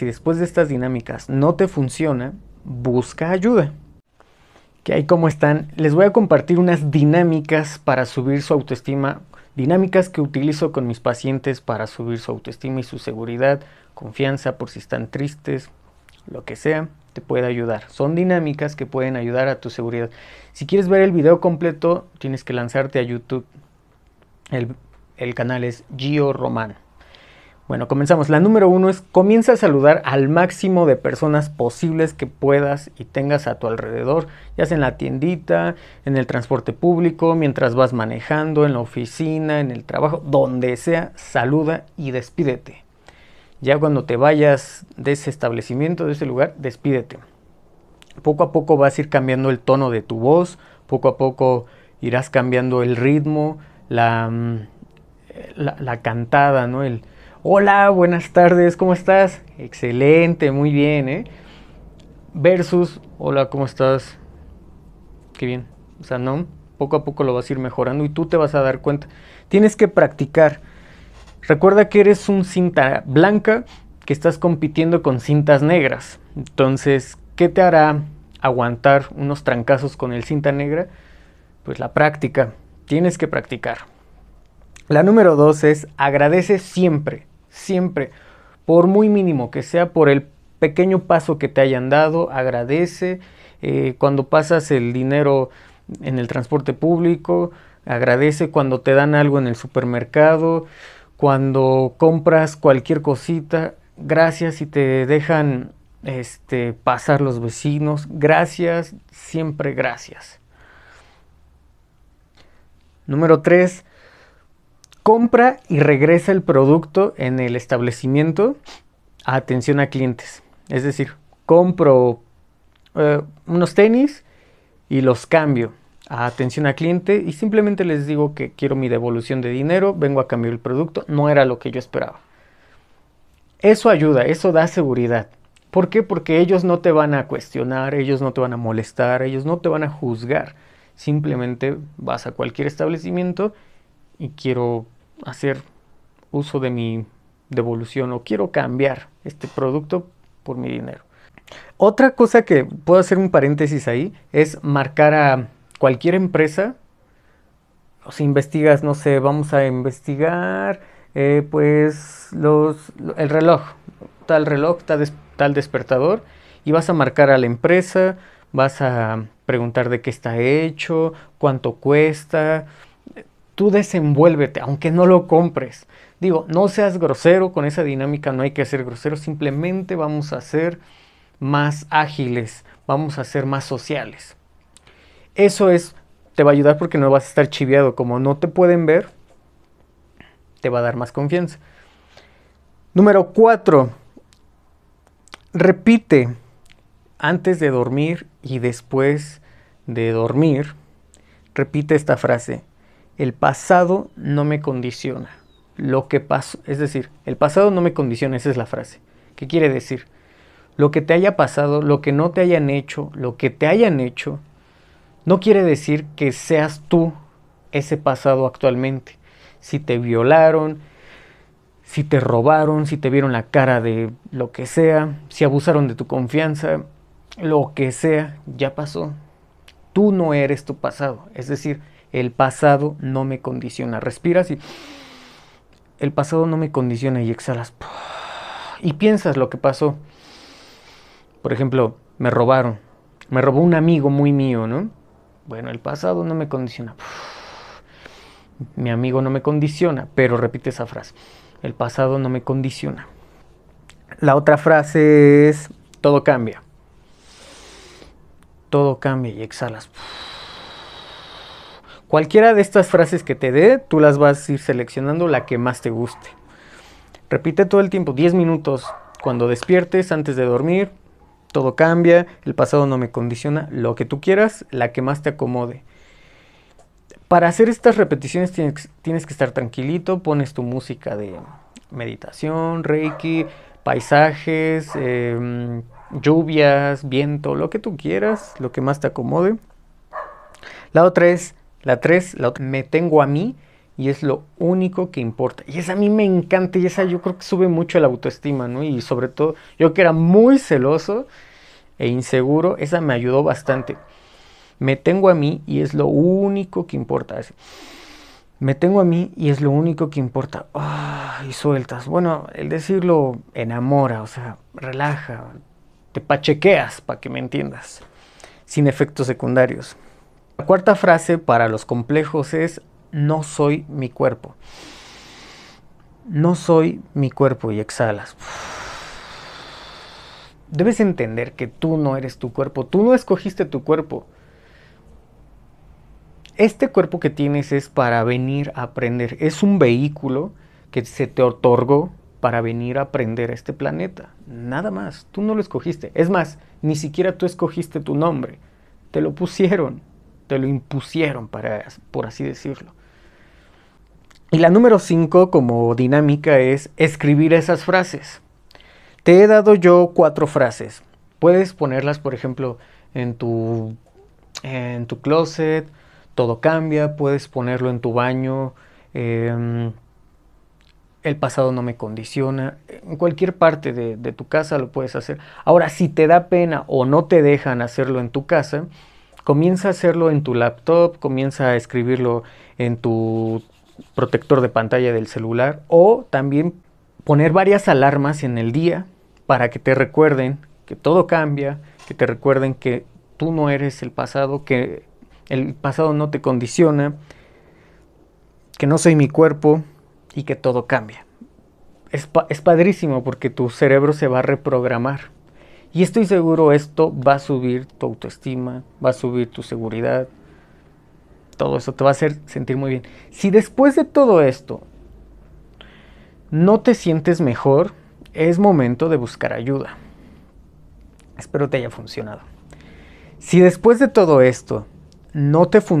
Si después de estas dinámicas no te funciona, busca ayuda. Que ahí como están, les voy a compartir unas dinámicas para subir su autoestima, dinámicas que utilizo con mis pacientes para subir su autoestima y su seguridad, confianza por si están tristes, lo que sea, te puede ayudar. Son dinámicas que pueden ayudar a tu seguridad. Si quieres ver el video completo, tienes que lanzarte a YouTube. El, canal es Gio Román. Bueno, comenzamos. La número uno es comienza a saludar al máximo de personas posibles que puedas y tengas a tu alrededor, ya sea en la tiendita, en el transporte público, mientras vas manejando, en la oficina, en el trabajo, donde sea, saluda y despídete. Ya cuando te vayas de ese establecimiento, de ese lugar, despídete. Poco a poco vas a ir cambiando el tono de tu voz, poco a poco irás cambiando el ritmo, la, mm, eh, la, cantada, ¿no? hola, buenas tardes, ¿cómo estás? Excelente, muy bien, ¿eh? Versus, hola, ¿cómo estás? Qué bien. O sea, no, poco a poco lo vas a ir mejorando y tú te vas a dar cuenta. Tienes que practicar. Recuerda que eres un cinta blanca que estás compitiendo con cintas negras. Entonces, ¿qué te hará aguantar unos trancazos con el cinta negra? Pues la práctica. Tienes que practicar. La número dos es agradece siempre siempre, por muy mínimo que sea, por el pequeño paso que te hayan dado, agradece. Eh, cuando pasas el dinero en el transporte público, agradece cuando te dan algo en el supermercado, cuando compras cualquier cosita, gracias y te dejan este, pasar los vecinos, gracias, siempre gracias. Número 3, compra y regresa el producto en el establecimiento a atención a clientes. Es decir, compro eh, unos tenis y los cambio a atención a cliente y simplemente les digo que quiero mi devolución de dinero, vengo a cambiar el producto, no era lo que yo esperaba. Eso ayuda, eso da seguridad. ¿Por qué? Porque ellos no te van a cuestionar, ellos no te van a molestar, ellos no te van a juzgar. Simplemente vas a cualquier establecimiento y quiero hacer uso de mi devolución o quiero cambiar este producto por mi dinero. Otra cosa que puedo hacer un paréntesis ahí es marcar a cualquier empresa. O si investigas, no sé, vamos a investigar, eh, pues los, el reloj, tal reloj, tal despertador, y vas a marcar a la empresa, vas a preguntar de qué está hecho, cuánto cuesta, tú desenvuélvete, aunque no lo compres. Digo, no seas grosero con esa dinámica, no hay que ser grosero, simplemente vamos a ser más ágiles, vamos a ser más sociales. Eso es, te va a ayudar porque no vas a estar chiviado, como no te pueden ver, te va a dar más confianza. Número cuatro. Repite antes de dormir y después de dormir. Repite esta frase el pasado no me condiciona. Lo que pasó, es decir, el pasado no me condiciona, esa es la frase. ¿Qué quiere decir? Lo que te haya pasado, lo que no te hayan hecho, lo que te hayan hecho, no quiere decir que seas tú ese pasado actualmente. Si te violaron, si te robaron, si te vieron la cara de lo que sea, si abusaron de tu confianza, lo que sea, ya pasó. Tú no eres tu pasado. Es decir, el pasado no me condiciona. Respiras y el pasado no me condiciona y exhalas. Y piensas lo que pasó. Por ejemplo, me robaron. Me robó un amigo muy mío, ¿no? Bueno, el pasado no me condiciona. Mi amigo no me condiciona, pero repite esa frase. El pasado no me condiciona. La otra frase es, todo cambia. Todo cambia y exhalas. Cualquiera de estas frases que te dé, tú las vas a ir seleccionando la que más te guste. Repite todo el tiempo, 10 minutos, cuando despiertes, antes de dormir, todo cambia, el pasado no me condiciona, lo que tú quieras, la que más te acomode. Para hacer estas repeticiones tienes, que estar tranquilito, pones tu música de meditación, reiki, paisajes, em, lluvias, viento, lo que tú quieras, lo que más te acomode. La otra es la 3, la me tengo a mí y es lo único que importa. Y esa a mí me encanta y esa yo creo que sube mucho la autoestima, ¿no? Y sobre todo, yo que era muy celoso e inseguro, esa me ayudó bastante. Me tengo a mí y es lo único que importa. Me tengo a mí y es lo único que importa. y sueltas. Bueno, el decirlo enamora, o sea, relaja, te pachequeas para que me entiendas. Sin efectos secundarios. La cuarta frase para los complejos es no soy mi cuerpo. No soy mi cuerpo y exhalas. Debes entender que tú no eres tu cuerpo, tú no escogiste tu cuerpo. Este cuerpo que tienes es para venir a aprender, es un vehículo que se te otorgó para venir a aprender a este planeta. Nada más, tú no lo escogiste. Es más, ni siquiera tú escogiste tu nombre, te lo pusieron te lo impusieron, para, por así decirlo. Y la número 5 como dinámica es escribir esas frases. Te he dado yo cuatro frases. Puedes ponerlas, por ejemplo, en tu, en tu closet, todo cambia, puedes ponerlo en tu baño, em, el pasado no me condiciona, en cualquier parte de, de tu casa lo puedes hacer. Ahora, si te da pena o no te dejan hacerlo en tu casa, comienza a hacerlo en tu laptop, comienza a escribirlo en tu protector de pantalla del celular o también poner varias alarmas en el día para que te recuerden que todo cambia, que te recuerden que tú no eres el pasado, que el pasado no te condiciona, que no soy mi cuerpo y que todo cambia. Es, padrísimo porque tu cerebro se va a reprogramar. Y estoy seguro esto va a subir tu autoestima, va a subir tu seguridad, todo eso te va a hacer sentir muy bien. Si después de todo esto no te sientes mejor, es momento de buscar ayuda. Espero te haya funcionado. Si después de todo esto no te funciona,